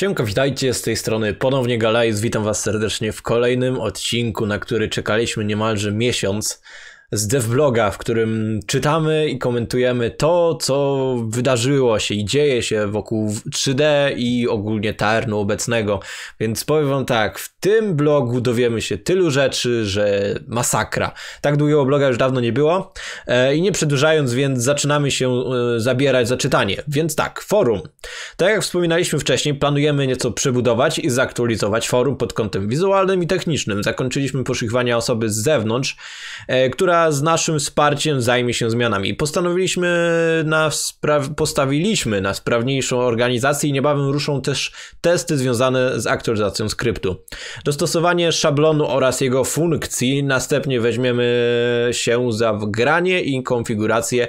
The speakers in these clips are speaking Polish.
Siemka, witajcie, z tej strony ponownie Galais, witam was serdecznie w kolejnym odcinku, na który czekaliśmy niemalże miesiąc z devbloga, w którym czytamy i komentujemy to, co wydarzyło się i dzieje się wokół 3D i ogólnie tarnu obecnego. Więc powiem wam tak, w tym blogu dowiemy się tylu rzeczy, że masakra. Tak długiego bloga już dawno nie było. E, I nie przedłużając, więc zaczynamy się e, zabierać za czytanie. Więc tak, forum. Tak jak wspominaliśmy wcześniej, planujemy nieco przebudować i zaktualizować forum pod kątem wizualnym i technicznym. Zakończyliśmy poszukiwania osoby z zewnątrz, e, która z naszym wsparciem zajmie się zmianami. Postanowiliśmy na postawiliśmy na sprawniejszą organizację i niebawem ruszą też testy związane z aktualizacją skryptu. Dostosowanie szablonu oraz jego funkcji, następnie weźmiemy się za wgranie i konfigurację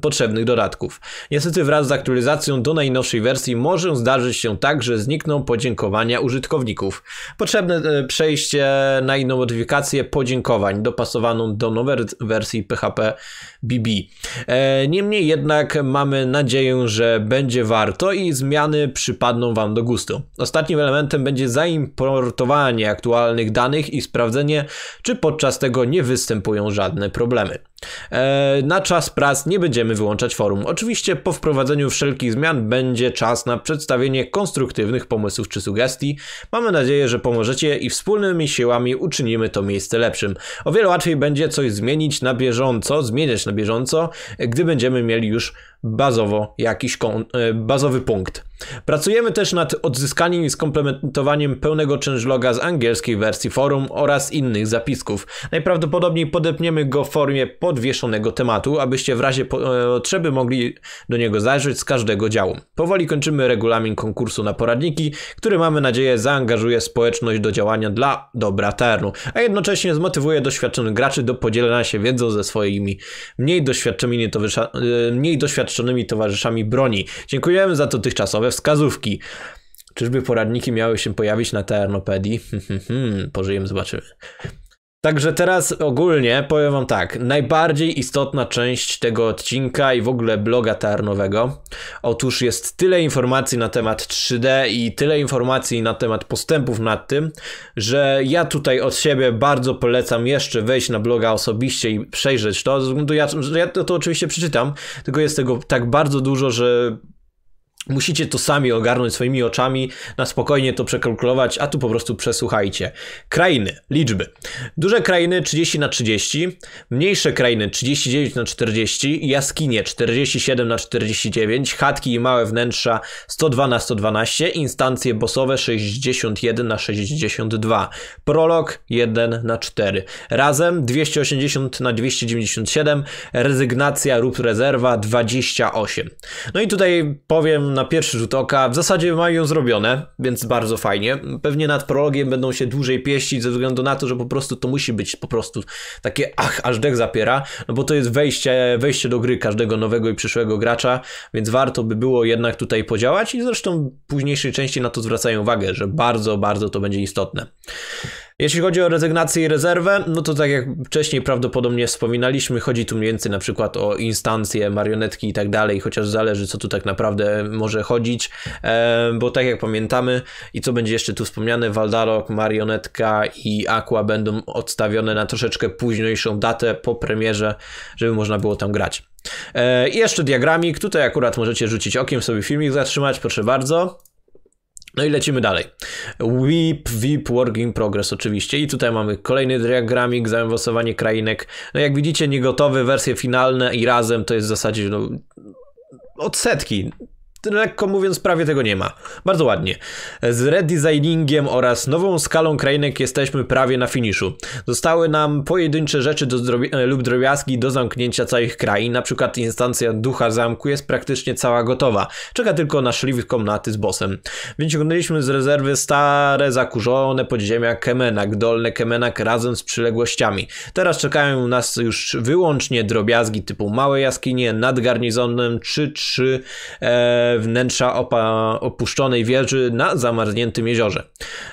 potrzebnych dodatków. Niestety wraz z aktualizacją do najnowszej wersji może zdarzyć się tak, że znikną podziękowania użytkowników. Potrzebne e, przejście na inną modyfikację podziękowań dopasowaną do nowej wersji PHP BB. E, niemniej jednak mamy nadzieję, że będzie warto i zmiany przypadną Wam do gustu. Ostatnim elementem będzie zaimportowanie raportowanie aktualnych danych i sprawdzenie, czy podczas tego nie występują żadne problemy. E, na czas prac nie będziemy wyłączać forum. Oczywiście po wprowadzeniu wszelkich zmian będzie czas na przedstawienie konstruktywnych pomysłów czy sugestii. Mamy nadzieję, że pomożecie i wspólnymi siłami uczynimy to miejsce lepszym. O wiele łatwiej będzie coś zmienić na bieżąco, zmieniać na bieżąco, gdy będziemy mieli już bazowo jakiś e, bazowy punkt. Pracujemy też nad odzyskaniem i skomplementowaniem pełnego changeloga z angielskiej wersji forum oraz innych zapisków. Najprawdopodobniej podepniemy go w formie podwieszonego tematu, abyście w razie e, potrzeby mogli do niego zajrzeć z każdego działu. Powoli kończymy regulamin konkursu na poradniki, który mamy nadzieję zaangażuje społeczność do działania dla dobra Ternu, a jednocześnie zmotywuje doświadczonych graczy do podzielenia się wiedzą ze swoimi mniej doświadczonymi, towarzysza- e, mniej doświadczonymi doświadczonymi towarzyszami broni. Dziękujemy za dotychczasowe wskazówki. Czyżby poradniki miały się pojawić na Teernopedii? Hmm, hmm, hmm. Pożyjemy, zobaczymy. Także teraz ogólnie powiem wam tak, najbardziej istotna część tego odcinka i w ogóle bloga tarnowego. Otóż jest tyle informacji na temat 3D i tyle informacji na temat postępów nad tym, że ja tutaj od siebie bardzo polecam jeszcze wejść na bloga osobiście i przejrzeć to. Ja, ja to, to oczywiście przeczytam, tylko jest tego tak bardzo dużo, że Musicie to sami ogarnąć swoimi oczami, na spokojnie to przekalkulować, a tu po prostu przesłuchajcie. Krainy, liczby. Duże krainy 30 na 30, mniejsze krainy 39 na 40, jaskinie 47 na 49, chatki i małe wnętrza 102 na 112, instancje bossowe 61 na 62, prolog 1 na 4, razem 280 na 297, rezygnacja lub rezerwa 28. No i tutaj powiem na pierwszy rzut oka. W zasadzie mają zrobione, więc bardzo fajnie. Pewnie nad prologiem będą się dłużej pieścić ze względu na to, że po prostu to musi być po prostu takie ach, aż dech zapiera, no bo to jest wejście, wejście do gry każdego nowego i przyszłego gracza, więc warto by było jednak tutaj podziałać i zresztą w późniejszej części na to zwracają uwagę, że bardzo, bardzo to będzie istotne. Jeśli chodzi o rezygnację i rezerwę, no to tak jak wcześniej prawdopodobnie wspominaliśmy, chodzi tu mniej więcej na przykład o instancje, marionetki i tak dalej, chociaż zależy co tu tak naprawdę może chodzić, bo tak jak pamiętamy i co będzie jeszcze tu wspomniane, Waldarok, marionetka i Aqua będą odstawione na troszeczkę późniejszą datę po premierze, żeby można było tam grać. E, I jeszcze diagramik, tutaj akurat możecie rzucić okiem, sobie filmik zatrzymać, proszę bardzo. No i lecimy dalej. WIP, WIP, Work in Progress oczywiście. I tutaj mamy kolejny diagramik, zainwestowanie krainek. No jak widzicie, niegotowe wersje finalne i razem to jest w zasadzie no, odsetki lekko mówiąc, prawie tego nie ma. Bardzo ładnie. Z redesigningiem oraz nową skalą krainek jesteśmy prawie na finiszu. Zostały nam pojedyncze rzeczy do drobi- e, lub drobiazgi do zamknięcia całych krain, na przykład instancja ducha zamku jest praktycznie cała gotowa. Czeka tylko na szliwy komnaty z bossem. Wyciągnęliśmy z rezerwy stare, zakurzone podziemia Kemenak, dolne Kemenak razem z przyległościami. Teraz czekają nas już wyłącznie drobiazgi typu małe jaskinie nad garnizonem czy 3 wnętrza opuszczonej wieży na zamarzniętym jeziorze.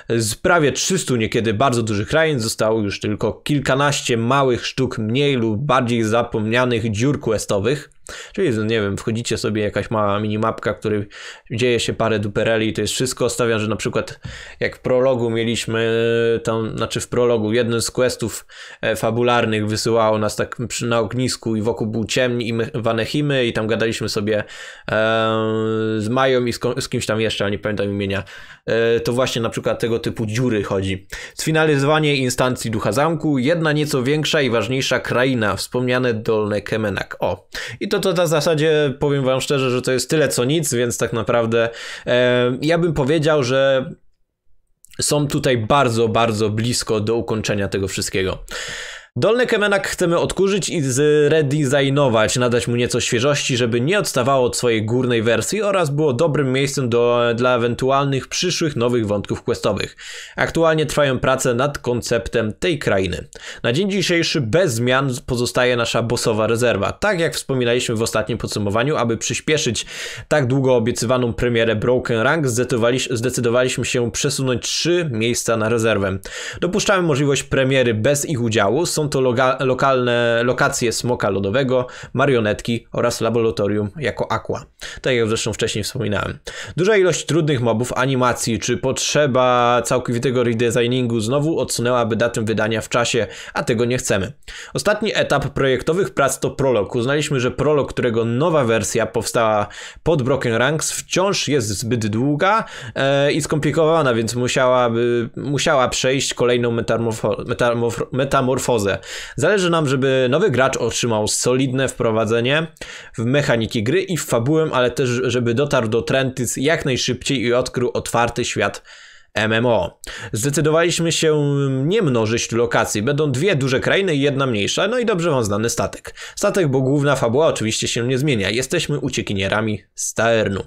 Z prawie 300 niekiedy bardzo dużych krain zostało już tylko kilkanaście małych sztuk mniej lub bardziej zapomnianych dziur questowych, Czyli, no nie wiem, wchodzicie sobie, jakaś mała minimapka, który dzieje się parę dupereli, to jest wszystko. Stawiam, że na przykład jak w prologu mieliśmy, e, tam, znaczy w prologu, jeden z questów e, fabularnych wysyłało nas tak przy, na ognisku i wokół był ciemny i Wanechimy i tam gadaliśmy sobie e, z Mają i z, z, kimś tam jeszcze, ale nie pamiętam imienia. E, to właśnie na przykład tego typu dziury chodzi. Sfinalizowanie instancji Ducha Zamku, jedna nieco większa i ważniejsza kraina, wspomniane Dolne Kemenak. O, i to to, no to na zasadzie powiem wam szczerze, że to jest tyle co nic, więc tak naprawdę e, ja bym powiedział, że są tutaj bardzo, bardzo blisko do ukończenia tego wszystkiego. Dolny kemenak chcemy odkurzyć i zredesignować, nadać mu nieco świeżości, żeby nie odstawało od swojej górnej wersji oraz było dobrym miejscem do, dla ewentualnych przyszłych nowych wątków questowych. Aktualnie trwają prace nad konceptem tej krainy. Na dzień dzisiejszy bez zmian pozostaje nasza bosowa rezerwa. Tak jak wspominaliśmy w ostatnim podsumowaniu, aby przyspieszyć tak długo obiecywaną premierę Broken Rank, zdecydowaliśmy się przesunąć trzy miejsca na rezerwę. Dopuszczamy możliwość premiery bez ich udziału, są to loga- lokalne lokacje Smoka Lodowego, Marionetki oraz Laboratorium jako Aqua. Tak jak zresztą wcześniej wspominałem. Duża ilość trudnych mobów, animacji czy potrzeba całkowitego redesigningu znowu odsunęłaby datę wydania w czasie, a tego nie chcemy. Ostatni etap projektowych prac to prolog. Uznaliśmy, że prolog, którego nowa wersja powstała pod Broken Ranks wciąż jest zbyt długa e, i skomplikowana, więc musiałaby, musiała przejść kolejną metamorfo- metamorfozę. Zależy nam, żeby nowy gracz otrzymał solidne wprowadzenie w mechaniki gry i w fabułę, ale też żeby dotarł do Trentys jak najszybciej i odkrył otwarty świat MMO. Zdecydowaliśmy się nie mnożyć lokacji, będą dwie duże krainy i jedna mniejsza, no i dobrze wam znany statek. Statek, bo główna fabuła oczywiście się nie zmienia, jesteśmy uciekinierami z Taernu.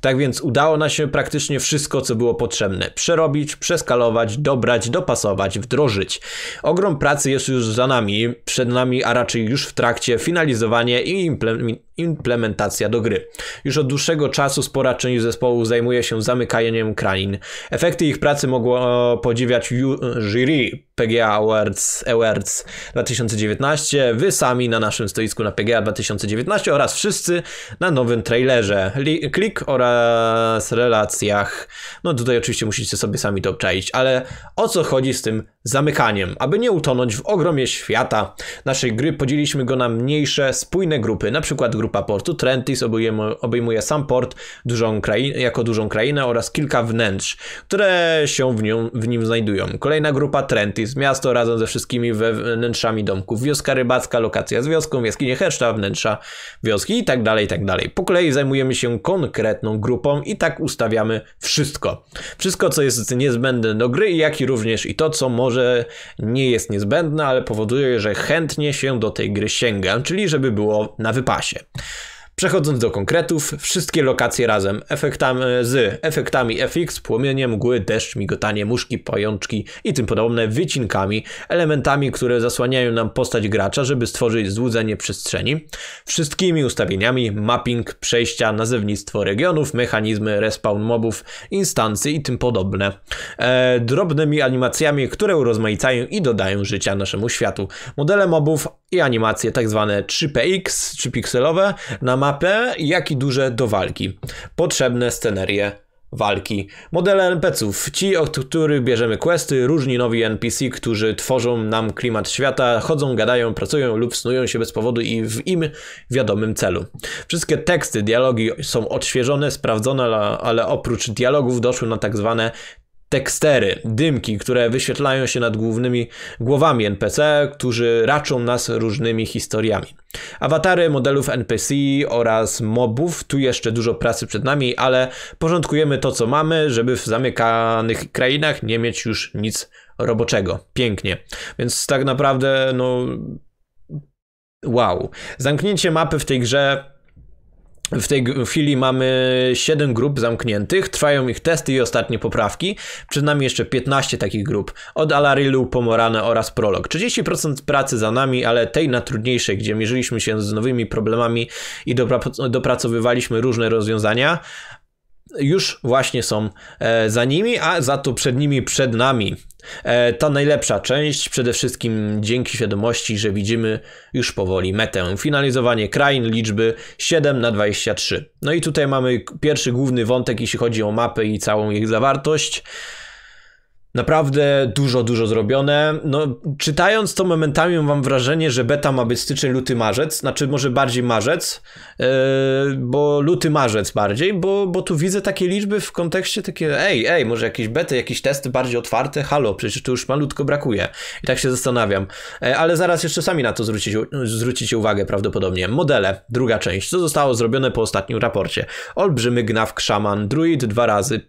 Tak więc udało nam się praktycznie wszystko, co było potrzebne. Przerobić, przeskalować, dobrać, dopasować, wdrożyć. Ogrom pracy jest już za nami, przed nami, a raczej już w trakcie, finalizowanie i implementacji implementacja do gry. Już od dłuższego czasu spora część zespołu zajmuje się zamykaniem krain. Efekty ich pracy mogło e, podziwiać e, jury PGA Awards, Awards 2019, wy sami na naszym stoisku na PGA 2019 oraz wszyscy na nowym trailerze, klik oraz relacjach. No tutaj oczywiście musicie sobie sami to obczaić, ale o co chodzi z tym zamykaniem? Aby nie utonąć w ogromie świata naszej gry, podzieliliśmy go na mniejsze, spójne grupy, na przykład grupy grupa portu. Trentis obejmuje, sam port dużą krainę, jako dużą krainę oraz kilka wnętrz, które się w, w nim znajdują. Kolejna grupa Trentis, miasto razem ze wszystkimi wnętrzami domków, wioska rybacka, lokacja z wioską, jaskinie herszta, wnętrza wioski i tak dalej, tak dalej. Po kolei zajmujemy się konkretną grupą i tak ustawiamy wszystko. Wszystko, co jest niezbędne do gry, jak i również i to, co może nie jest niezbędne, ale powoduje, że chętnie się do tej gry sięgam, czyli żeby było na wypasie. Przechodząc do konkretów, wszystkie lokacje razem efektami, z efektami FX, płomieniem, mgły, deszcz, migotanie, muszki, pajączki i tym podobne wycinkami, elementami, które zasłaniają nam postać gracza, żeby stworzyć złudzenie przestrzeni, wszystkimi ustawieniami, mapping, przejścia, nazewnictwo regionów, mechanizmy, respawn mobów, instancje i tym podobne. E, drobnymi animacjami, które urozmaicają i dodają życia naszemu światu. Modele mobów i animacje tak zwane 3px, 3-pikselowe na mapę, jak i duże do walki. Potrzebne scenerie walki. Modele NPC-ów, ci, od których bierzemy questy, różni nowi NPC, którzy tworzą nam klimat świata, chodzą, gadają, pracują lub snują się bez powodu i w im wiadomym celu. Wszystkie teksty, dialogi są odświeżone, sprawdzone, ale oprócz dialogów doszły na tak zwane tekstery, dymki, które wyświetlają się nad głównymi głowami NPC, którzy raczą nas różnymi historiami. Awatary modelów NPC oraz mobów, tu jeszcze dużo pracy przed nami, ale porządkujemy to, co mamy, żeby w zamykanych krainach nie mieć już nic roboczego. Pięknie. Więc tak naprawdę, no. Wow. Zamknięcie mapy w tej grze w tej chwili mamy 7 grup zamkniętych, trwają ich testy i ostatnie poprawki. Przed nami jeszcze 15 takich grup, od Alarylu, Pomorane oraz Prolog. 30% pracy za nami, ale tej najtrudniejszej, gdzie mierzyliśmy się z nowymi problemami i dopracowywaliśmy różne rozwiązania, już właśnie są e, za nimi, a za to przed nimi, przed nami E, ta najlepsza część, przede wszystkim dzięki świadomości, że widzimy już powoli metę. Finalizowanie krain liczby 7 na 23. No i tutaj mamy pierwszy główny wątek, jeśli chodzi o mapę i całą jej zawartość. Naprawdę dużo, dużo zrobione. No, czytając to momentami mam wrażenie, że beta ma być styczeń, luty, marzec, znaczy może bardziej marzec, yy, bo luty, marzec bardziej, bo, bo tu widzę takie liczby w kontekście takie, ej, ej, może jakieś bety, jakieś testy bardziej otwarte, halo, przecież tu już malutko brakuje. I tak się zastanawiam. E, ale zaraz jeszcze sami na to zwrócicie, zwrócicie uwagę prawdopodobnie. Modele, druga część, co zostało zrobione po ostatnim raporcie. Olbrzymy gnaw, szaman, druid dwa razy,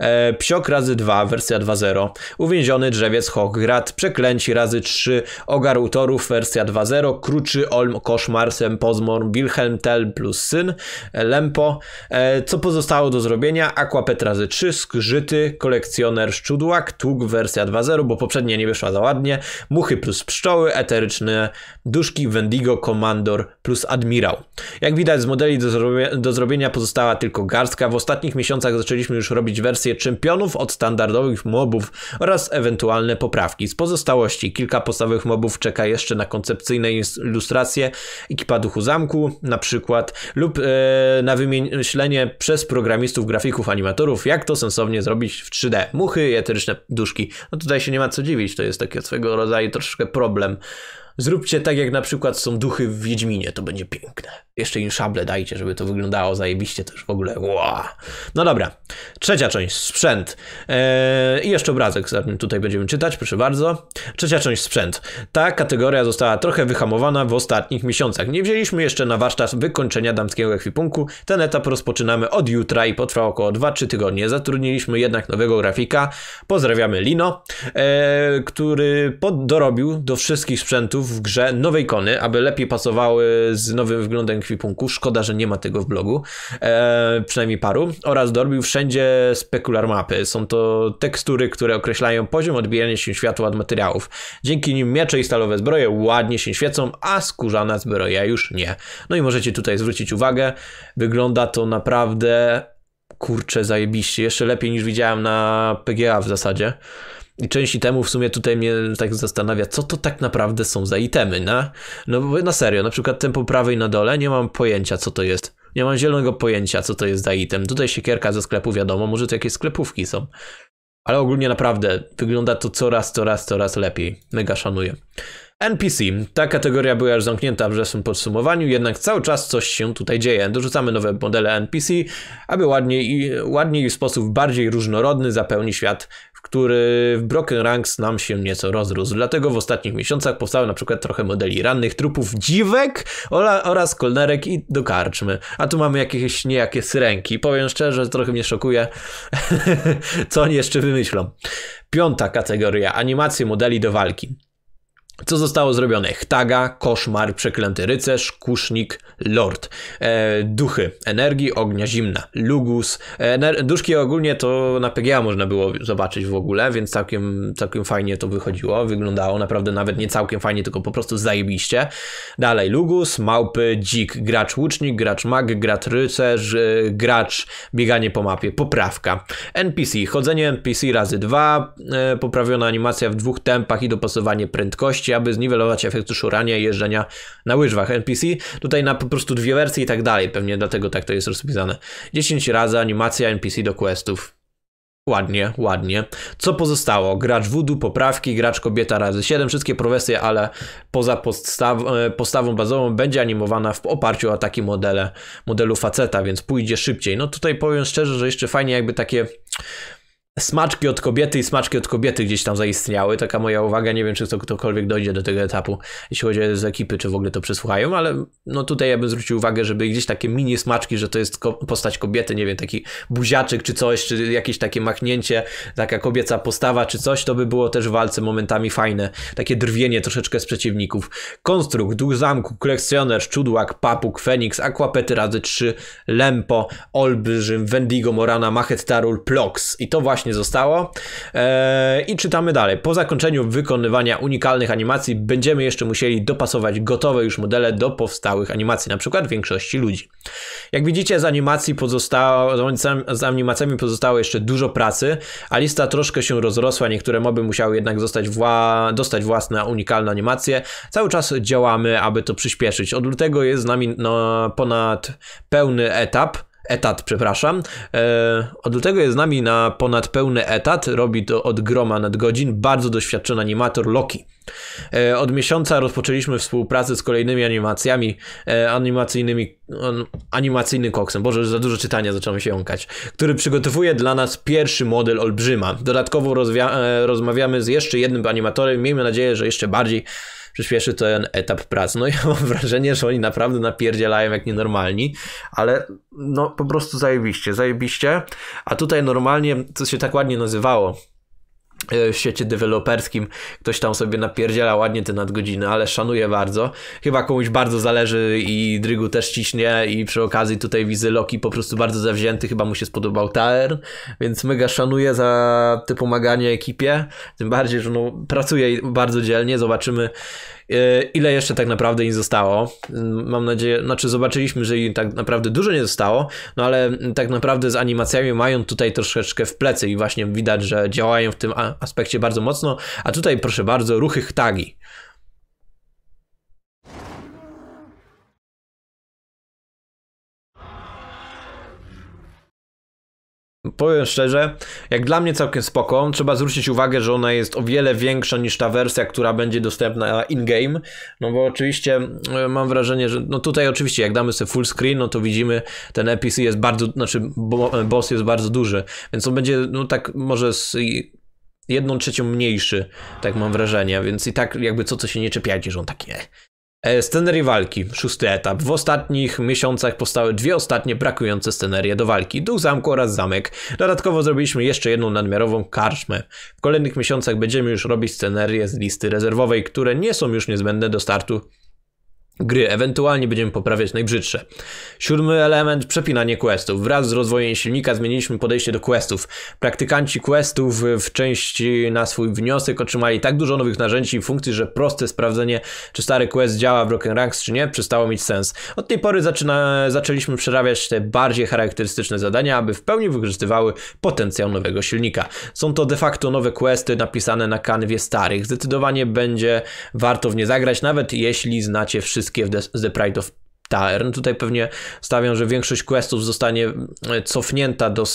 E, Psiok razy 2, wersja 2.0. Uwięziony drzewiec Hograt, Przeklęci razy 3, Ogarł Torów, wersja 2.0. Kruczy Olm, koszmarsem, pozmor, Wilhelm Tell plus Syn, e, Lempo. E, co pozostało do zrobienia? Aquapet razy 3, Skrzyty, Kolekcjoner Szczudłak, Tług, wersja 2.0, bo poprzednia nie wyszła za ładnie. Muchy plus Pszczoły, Eteryczne Duszki, Wendigo, Komandor plus Admirał. Jak widać z modeli do, do zrobienia pozostała tylko garstka. W ostatnich miesiącach zaczęliśmy już robić wersję czempionów od standardowych mobów oraz ewentualne poprawki. Z pozostałości kilka podstawowych mobów czeka jeszcze na koncepcyjne ilustracje ekipa duchu zamku na przykład lub e, na wymyślenie przez programistów, grafików, animatorów jak to sensownie zrobić w 3D. Muchy, eteryczne duszki. No tutaj się nie ma co dziwić, to jest takie swego rodzaju troszkę problem. Zróbcie tak, jak na przykład są duchy w Wiedźminie, to będzie piękne. Jeszcze im szable dajcie, żeby to wyglądało zajebiście, to już w ogóle wow. No dobra, trzecia część, sprzęt. Eee, I jeszcze obrazek tutaj będziemy czytać, proszę bardzo. Trzecia część, sprzęt. Ta kategoria została trochę wyhamowana w ostatnich miesiącach. Nie wzięliśmy jeszcze na warsztat wykończenia damskiego ekwipunku. Ten etap rozpoczynamy od jutra i potrwa około 2-3 tygodnie. Zatrudniliśmy jednak nowego grafika. Pozdrawiamy Lino, eee, który poddorobił do wszystkich sprzętów elementów w grze, nowej kony, aby lepiej pasowały z nowym wyglądem kwipunku. Szkoda, że nie ma tego w blogu, e, przynajmniej paru. Oraz dorbił wszędzie spekular mapy. Są to tekstury, które określają poziom odbijania się światła od materiałów. Dzięki nim miecze i stalowe zbroje ładnie się świecą, a skórzana zbroja już nie. No i możecie tutaj zwrócić uwagę, wygląda to naprawdę kurczę zajebiście. Jeszcze lepiej niż widziałem na PGA w zasadzie części temu w sumie tutaj mnie tak zastanawia, co to tak naprawdę są za itemy, na? No bo na serio, na przykład ten po prawej na dole, nie mam pojęcia co to jest. Nie mam zielonego pojęcia co to jest za item. Tutaj siekierka ze sklepu, wiadomo, może to jakieś sklepówki są. Ale ogólnie naprawdę wygląda to coraz, coraz, coraz lepiej. Mega szanuję. NPC. Ta kategoria była już zamknięta w zeszłym podsumowaniu, jednak cały czas coś się tutaj dzieje. Dorzucamy nowe modele NPC, aby ładniej i, ładniej i w sposób bardziej różnorodny zapełnić świat który w Broken Ranks nam się nieco rozrósł. Dlatego w ostatnich miesiącach powstały na przykład trochę modeli rannych trupów dziwek oraz kolnerek i do karczmy. A tu mamy jakieś niejakie syrenki. Powiem szczerze, trochę mnie szokuje, co oni jeszcze wymyślą. Piąta kategoria, animacje modeli do walki. Co zostało zrobione? Chtaga, koszmar, przeklęty rycerz, kusznik, lord, e, duchy, energii, ognia, zimna, lugus. E, duszki ogólnie to na PGA można było zobaczyć w ogóle, więc całkiem, całkiem fajnie to wychodziło, wyglądało naprawdę nawet nie całkiem fajnie, tylko po prostu zajebiście. Dalej lugus, małpy, dzik, gracz łucznik, gracz mag, gracz rycerz, e, gracz, bieganie po mapie, poprawka. NPC, chodzenie NPC razy dwa, e, poprawiona animacja w dwóch tempach i dopasowanie prędkości możliwości, aby zniwelować efekt szurania i jeżdżenia na łyżwach. NPC tutaj na po prostu dwie wersje i tak dalej, pewnie dlatego tak to jest rozpisane. 10 razy animacja NPC do questów. Ładnie, ładnie. Co pozostało? Gracz wudu, poprawki, gracz kobieta razy 7. Wszystkie profesje, ale poza e, postawą bazową będzie animowana w oparciu o taki modele, modelu faceta, więc pójdzie szybciej. No tutaj powiem szczerze, że jeszcze fajnie jakby takie smaczki od kobiety i smaczki od kobiety gdzieś tam zaistniały. Taka moja uwaga, nie wiem, czy to ktokolwiek dojdzie do tego etapu, jeśli chodzi o z ekipy, czy w ogóle to przesłuchają, ale no tutaj ja bym zwrócił uwagę, żeby gdzieś takie mini smaczki, że to jest ko postać kobiety, nie wiem, taki buziaczek czy coś, czy jakieś takie machnięcie, taka kobieca postawa czy coś, to by było też w walce momentami fajne. Takie drwienie troszeczkę z przeciwników. Konstrukt, Duch Zamku, Kolekcjoner, Szczudłak, Papuk, Feniks, akwapety razy 3, Lempo, Olbrzym, Wendigo, Morana, Machet Tarul, ploks. I to właśnie właśnie zostało. Eee, I czytamy dalej. Po zakończeniu wykonywania unikalnych animacji będziemy jeszcze musieli dopasować gotowe już modele do powstałych animacji, na przykład większości ludzi. Jak widzicie, z animacji pozostało, z animacjami pozostało jeszcze dużo pracy, a lista troszkę się rozrosła, niektóre moby musiały jednak zostać wła dostać własne unikalne animacje. Cały czas działamy, aby to przyspieszyć. Od lutego jest z nami no, ponad pełny etap etat, przepraszam. E, od lutego jest z nami na ponad pełny etat, robi to od groma nadgodzin, bardzo doświadczony animator Loki. E, od miesiąca rozpoczęliśmy współpracę z kolejnymi animacjami, e, animacyjnymi, animacyjny koksem, boże za dużo czytania zacząłem się jąkać, który przygotowuje dla nas pierwszy model Olbrzyma. Dodatkowo rozmawiamy z jeszcze jednym animatorem, miejmy nadzieję, że jeszcze bardziej przyspieszy ten etap prac. No ja mam wrażenie, że oni naprawdę napierdzielają jak nienormalni, ale no po prostu zajebiście, zajebiście. A tutaj normalnie, to się tak ładnie nazywało, E, w świecie deweloperskim ktoś tam sobie napierdziela ładnie te nadgodziny, ale szanuję bardzo. Chyba komuś bardzo zależy i Drygu też ciśnie i przy okazji tutaj widzę Loki po prostu bardzo zawzięty, chyba mu się spodobał Taer, więc mega szanuję za te pomaganie ekipie, tym bardziej, że no, pracuje bardzo dzielnie, zobaczymy E, ile jeszcze tak naprawdę nie zostało. Mm, mam nadzieję, znaczy zobaczyliśmy, że im tak naprawdę dużo nie zostało, no ale tak naprawdę z animacjami mają tutaj troszeczkę w plecy i właśnie widać, że działają w tym aspekcie bardzo mocno, a tutaj proszę bardzo, ruchy tagi. Powiem szczerze, jak dla mnie całkiem spoko. Trzeba zwrócić uwagę, że ona jest o wiele większa niż ta wersja, która będzie dostępna in-game. No bo oczywiście e, mam wrażenie, że no tutaj oczywiście jak damy sobie full screen, no to widzimy ten NPC jest bardzo, znaczy e, boss jest bardzo duży. Więc on będzie no tak może z jedną trzecią mniejszy, tak mam wrażenie. Więc i tak jakby co co się nie czepiajcie, że on taki. E. E, Scenery walki, szósty etap. W ostatnich miesiącach powstały dwie ostatnie brakujące scenerie do walki, Duch Zamku oraz Zamek. Dodatkowo zrobiliśmy jeszcze jedną nadmiarową karczmę. W kolejnych miesiącach będziemy już robić scenerie z listy rezerwowej, które nie są już niezbędne do startu gry, ewentualnie będziemy poprawiać najbrzydsze. Siódmy element, przepinanie questów. Wraz z rozwojem silnika zmieniliśmy podejście do questów. Praktykanci questów w części na swój wniosek otrzymali tak dużo nowych narzędzi i funkcji, że proste sprawdzenie, czy stary quest działa w Broken Ranks, czy nie, przestało mieć sens. Od tej pory zaczyna, zaczęliśmy przerabiać te bardziej charakterystyczne zadania, aby w pełni wykorzystywały potencjał nowego silnika. Są to de facto nowe questy napisane na kanwie starych. Zdecydowanie będzie warto w nie zagrać, nawet jeśli znacie wszystkie Just give us the pride of Stern. No tutaj pewnie stawiam, że większość questów zostanie e, cofnięta, do, e,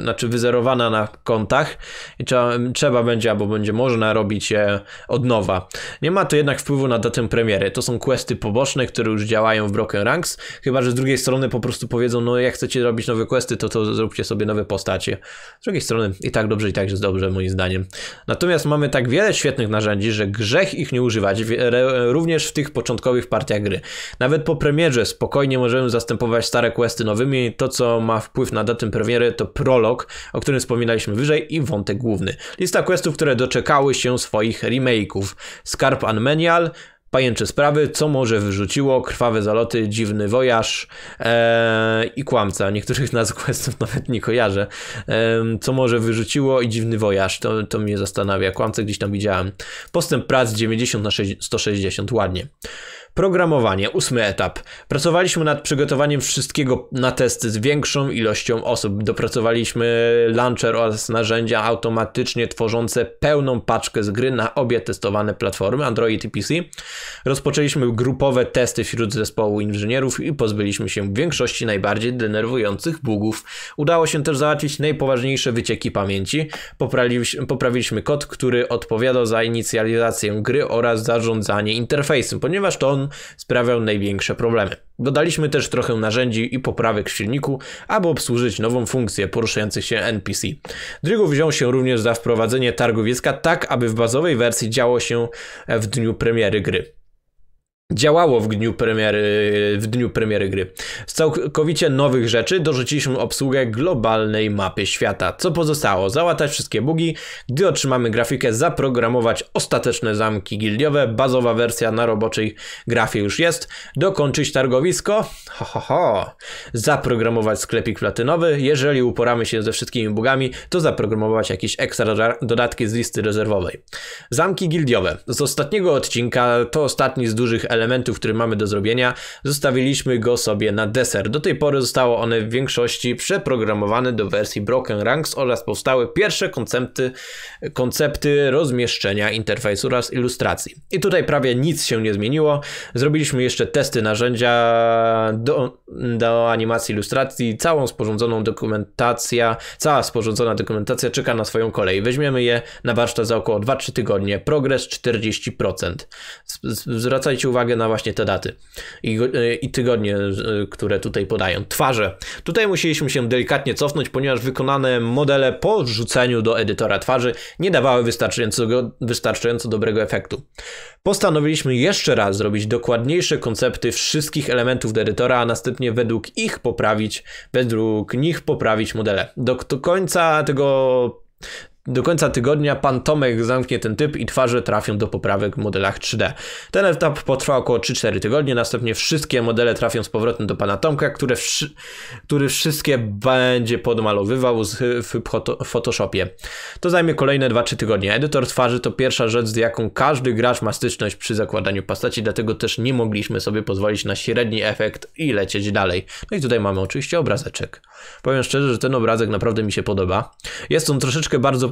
znaczy wyzerowana na kontach i trzeba, trzeba będzie, albo będzie można robić je od nowa. Nie ma to jednak wpływu na datę premiery. To są questy poboczne, które już działają w Broken Ranks, chyba, że z drugiej strony po prostu powiedzą, no jak chcecie robić nowe questy, to, to zróbcie sobie nowe postacie. Z drugiej strony i tak dobrze, i tak jest dobrze, moim zdaniem. Natomiast mamy tak wiele świetnych narzędzi, że grzech ich nie używać, również w tych początkowych partiach gry. Nawet po premierze spokojnie możemy zastępować stare questy nowymi. To, co ma wpływ na datę premiery, to prolog, o którym wspominaliśmy wyżej, i wątek główny. Lista questów, które doczekały się swoich remake'ów. Skarb Unmenial, Pajęcze sprawy, co może wyrzuciło, krwawe zaloty, dziwny wojaż ee, i kłamca. Niektórych nazw questów nawet nie kojarzę. E, co może wyrzuciło i dziwny wojaż, to, to mnie zastanawia. Kłamce gdzieś tam widziałem. Postęp prac 90 na 6, 160, ładnie. Programowanie, ósmy etap. Pracowaliśmy nad przygotowaniem wszystkiego na testy z większą ilością osób. Dopracowaliśmy launcher oraz narzędzia automatycznie tworzące pełną paczkę z gry na obie testowane platformy Android i PC. Rozpoczęliśmy grupowe testy wśród zespołu inżynierów i pozbyliśmy się większości najbardziej denerwujących bugów. Udało się też załatwić najpoważniejsze wycieki pamięci. Poprawiliśmy, poprawiliśmy kod, który odpowiadał za inicjalizację gry oraz zarządzanie interfejsem, ponieważ to silnikom sprawiał największe problemy. Dodaliśmy też trochę narzędzi i poprawek w silniku, aby obsłużyć nową funkcję poruszających się NPC. Drigo wziął się również za wprowadzenie targowiska tak, aby w bazowej wersji działo się w dniu premiery gry działało w dniu premiery, w dniu premiery gry. Z całkowicie nowych rzeczy dorzuciliśmy obsługę globalnej mapy świata. Co pozostało? Załatać wszystkie bugi, gdy otrzymamy grafikę, zaprogramować ostateczne zamki gildiowe, bazowa wersja na roboczej grafie już jest, dokończyć targowisko, ho, ho, ho. zaprogramować sklepik platynowy, jeżeli uporamy się ze wszystkimi bugami, to zaprogramować jakieś ekstra dodatki z listy rezerwowej. Zamki gildiowe. Z ostatniego odcinka to ostatni z dużych elementów elementów, które mamy do zrobienia, zostawiliśmy go sobie na deser. Do tej pory zostały one w większości przeprogramowane do wersji Broken Ranks oraz powstały pierwsze koncepty, koncepty rozmieszczenia interfejsu oraz ilustracji. I tutaj prawie nic się nie zmieniło. Zrobiliśmy jeszcze testy narzędzia do, do animacji ilustracji, całą sporządzoną dokumentacja, cała sporządzona dokumentacja czeka na swoją kolej. Weźmiemy je na warsztat za około 2-3 tygodnie. Progres 40%. Zwracajcie uwagę uwagę na właśnie te daty i, e, i tygodnie, e, które tutaj podają. Twarze. Tutaj musieliśmy się delikatnie cofnąć, ponieważ wykonane modele po wrzuceniu do edytora twarzy nie dawały wystarczająco dobrego efektu. Postanowiliśmy jeszcze raz zrobić dokładniejsze koncepty wszystkich elementów do edytora, a następnie według ich poprawić, według nich poprawić modele. Do, do końca tego do końca tygodnia pan Tomek zamknie ten typ i twarze trafią do poprawek w modelach 3D. Ten etap potrwa około 3-4 tygodnie, następnie wszystkie modele trafią z powrotem do pana Tomka, które który wszystkie będzie podmalowywał w Photoshopie. To zajmie kolejne 2-3 tygodnie. Edytor twarzy to pierwsza rzecz, z jaką każdy gracz ma styczność przy zakładaniu postaci, dlatego też nie mogliśmy sobie pozwolić na średni efekt i lecieć dalej. No i tutaj mamy oczywiście obrazeczek. Powiem szczerze, że ten obrazek naprawdę mi się podoba. Jest on troszeczkę bardzo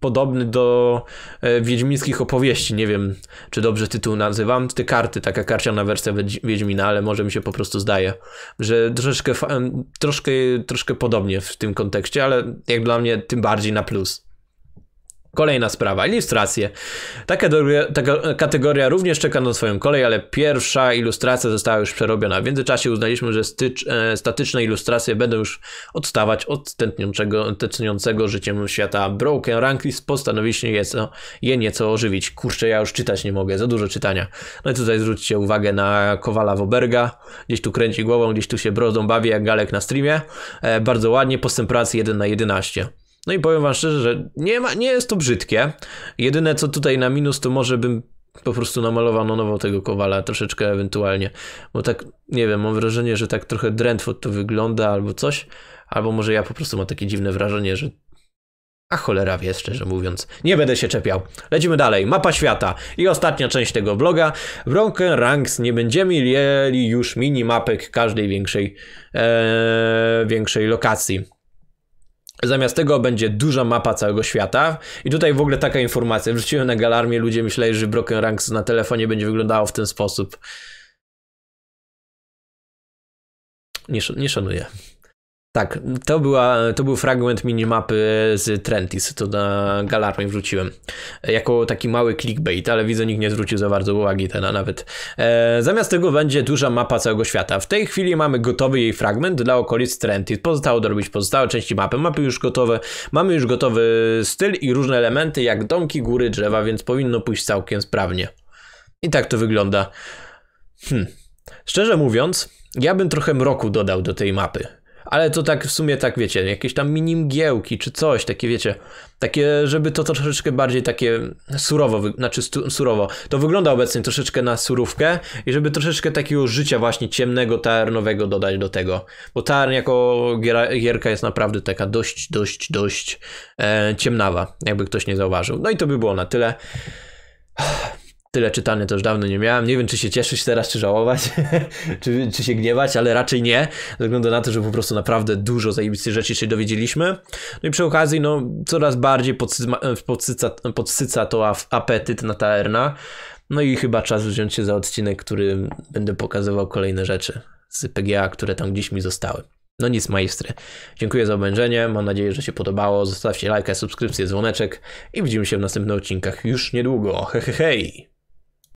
podobny do e, wiedźmińskich opowieści. Nie wiem, czy dobrze tytuł nazywam. Te karty, taka karciana wersja Wiedźmina, ale może mi się po prostu zdaje, że troszkę, troszkę, troszkę podobnie w tym kontekście, ale jak dla mnie tym bardziej na plus. Kolejna sprawa, ilustracje. Ta kategoria, ta kategoria również czeka na swoją kolej, ale pierwsza ilustracja została już przerobiona. W międzyczasie uznaliśmy, że stycz, e, statyczne ilustracje będą już odstawać od tętniącego, tętniącego życiem świata Broken Ranklist. Postanowiliśmy je, no, je nieco ożywić. Kurczę, ja już czytać nie mogę, za dużo czytania. No i tutaj zwróćcie uwagę na Kowala Woberga. Gdzieś tu kręci głową, gdzieś tu się brodą bawi jak Galek na streamie. E, bardzo ładnie, postęp pracy 1 na 11. No i powiem wam szczerze, że nie, ma, nie jest to brzydkie. Jedyne co tutaj na minus, to może bym po prostu namalowano nowo tego kowala troszeczkę ewentualnie, bo tak, nie wiem, mam wrażenie, że tak trochę drętwo to wygląda albo coś, albo może ja po prostu mam takie dziwne wrażenie, że a cholera wie, szczerze mówiąc. Nie będę się czepiał. Lecimy dalej. Mapa świata. I ostatnia część tego vloga. W Ronken Ranks nie będziemy mieli już mini mapek każdej większej, ee, większej lokacji. Zamiast tego będzie duża mapa całego świata. I tutaj w ogóle taka informacja. Wrzuciłem na galarmię, ludzie myśleli, że Broken Ranks na telefonie będzie wyglądało w ten sposób. Nie, nie szanuję. Tak, to, była, to był fragment minimapy z Trentis, to na Galarmę wrzuciłem. Jako taki mały clickbait, ale widzę, nikt nie zwrócił za bardzo uwagi na nawet. E, zamiast tego będzie duża mapa całego świata. W tej chwili mamy gotowy jej fragment dla okolic Trentis. Pozostało dorobić pozostałe części mapy. Mapy już gotowe, mamy już gotowy styl i różne elementy, jak domki, góry, drzewa, więc powinno pójść całkiem sprawnie. I tak to wygląda. Hmm. Szczerze mówiąc, ja bym trochę mroku dodał do tej mapy ale to tak w sumie tak wiecie, jakieś tam minim giełki czy coś, takie wiecie, takie, żeby to, to troszeczkę bardziej takie surowo, znaczy stu, surowo, to wygląda obecnie troszeczkę na surówkę i żeby troszeczkę takiego życia właśnie ciemnego, tarnowego dodać do tego, bo tarn jako giera, gierka jest naprawdę taka dość, dość, dość e, ciemnawa, jakby ktoś nie zauważył. No i to by było na tyle. Tyle czytany też dawno nie miałem. Nie wiem, czy się cieszyć teraz, czy żałować, czy, czy się gniewać, ale raczej nie. Ze względu na to, że po prostu naprawdę dużo zajebistych rzeczy się dowiedzieliśmy. No i przy okazji, no, coraz bardziej podsyca, podsyca, podsyca to apetyt na Taerna. No i chyba czas wziąć się za odcinek, który będę pokazywał kolejne rzeczy z PGA, które tam gdzieś mi zostały. No nic, majstry. Dziękuję za obejrzenie. Mam nadzieję, że się podobało. Zostawcie lajka, subskrypcję, dzwoneczek i widzimy się w następnych odcinkach już niedługo. He, he